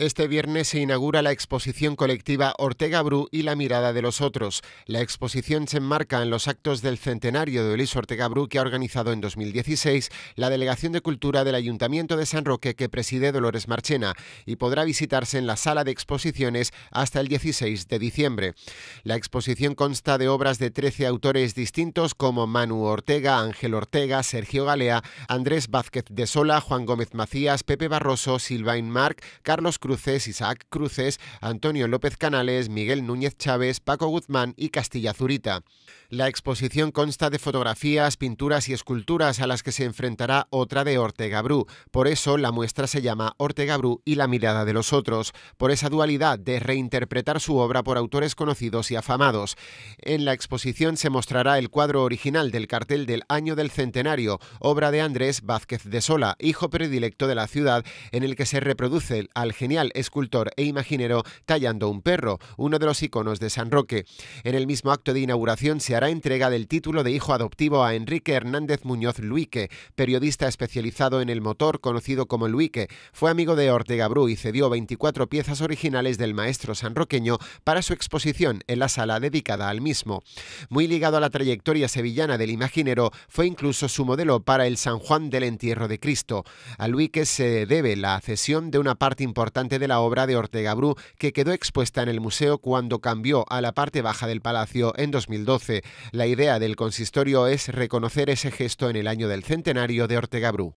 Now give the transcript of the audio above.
Este viernes se inaugura la exposición colectiva Ortega Bru y la mirada de los otros. La exposición se enmarca en los actos del centenario de Elis Ortega Bru que ha organizado en 2016 la Delegación de Cultura del Ayuntamiento de San Roque que preside Dolores Marchena y podrá visitarse en la sala de exposiciones hasta el 16 de diciembre. La exposición consta de obras de 13 autores distintos como Manu Ortega, Ángel Ortega, Sergio Galea, Andrés Vázquez de Sola, Juan Gómez Macías, Pepe Barroso, Silvain Marc, Carlos Cruz Cruces, Isaac Cruces, Antonio López Canales, Miguel Núñez Chávez, Paco Guzmán y Castilla Zurita. La exposición consta de fotografías, pinturas y esculturas a las que se enfrentará otra de Ortega Bru. Por eso la muestra se llama Ortega Bru y la mirada de los otros, por esa dualidad de reinterpretar su obra por autores conocidos y afamados. En la exposición se mostrará el cuadro original del cartel del Año del Centenario, obra de Andrés Vázquez de Sola, hijo predilecto de la ciudad, en el que se reproduce al genial escultor e imaginero tallando un perro, uno de los iconos de San Roque. En el mismo acto de inauguración se hará entrega del título de hijo adoptivo a Enrique Hernández Muñoz Luque, periodista especializado en el motor conocido como Luique. Fue amigo de Ortega Bru y cedió 24 piezas originales del maestro sanroqueño para su exposición en la sala dedicada al mismo. Muy ligado a la trayectoria sevillana del imaginero, fue incluso su modelo para el San Juan del Entierro de Cristo. A Luique se debe la cesión de una parte importante de la obra de Ortega Bru, que quedó expuesta en el museo cuando cambió a la parte baja del palacio en 2012. La idea del consistorio es reconocer ese gesto en el año del centenario de Ortega Bru.